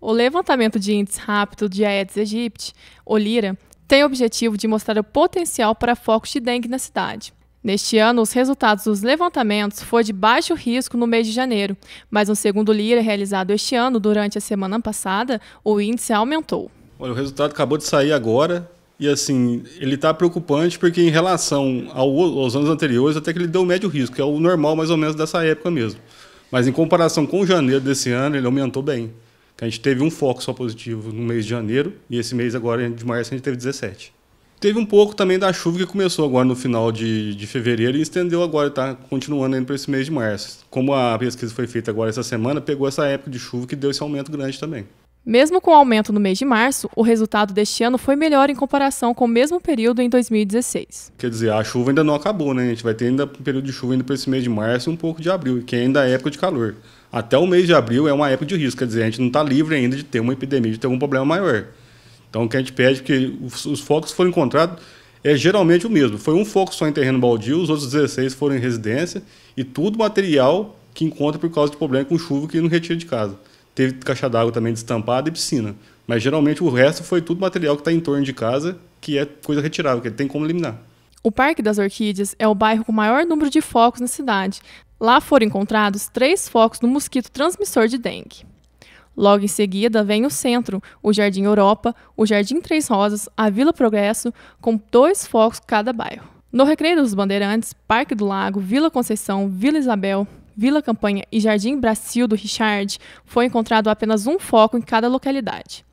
O levantamento de índice rápido de Aedes aegypti, ou LIRA, tem o objetivo de mostrar o potencial para focos de dengue na cidade. Neste ano, os resultados dos levantamentos foram de baixo risco no mês de janeiro, mas no segundo LIRA realizado este ano, durante a semana passada, o índice aumentou. Olha, o resultado acabou de sair agora e, assim, ele está preocupante porque, em relação ao, aos anos anteriores, até que ele deu médio risco, que é o normal mais ou menos dessa época mesmo. Mas, em comparação com janeiro desse ano, ele aumentou bem a gente teve um foco só positivo no mês de janeiro e esse mês agora de março a gente teve 17. Teve um pouco também da chuva que começou agora no final de, de fevereiro e estendeu agora, está continuando indo para esse mês de março. Como a pesquisa foi feita agora essa semana, pegou essa época de chuva que deu esse aumento grande também. Mesmo com o aumento no mês de março, o resultado deste ano foi melhor em comparação com o mesmo período em 2016. Quer dizer, a chuva ainda não acabou, né? A gente vai ter ainda um período de chuva indo para esse mês de março e um pouco de abril, que ainda é época de calor. Até o mês de abril é uma época de risco, quer dizer, a gente não está livre ainda de ter uma epidemia, de ter algum problema maior. Então, o que a gente pede é que os focos foram encontrados é geralmente o mesmo. Foi um foco só em terreno baldio, os outros 16 foram em residência e tudo material que encontra por causa de problema com chuva que não retira de casa. Teve caixa d'água também destampada e piscina. Mas geralmente o resto foi tudo material que está em torno de casa, que é coisa retirável, que tem como eliminar. O Parque das Orquídeas é o bairro com o maior número de focos na cidade. Lá foram encontrados três focos no mosquito transmissor de dengue. Logo em seguida vem o centro, o Jardim Europa, o Jardim Três Rosas, a Vila Progresso, com dois focos cada bairro. No Recreio dos Bandeirantes, Parque do Lago, Vila Conceição, Vila Isabel, Vila Campanha e Jardim Brasil do Richard, foi encontrado apenas um foco em cada localidade.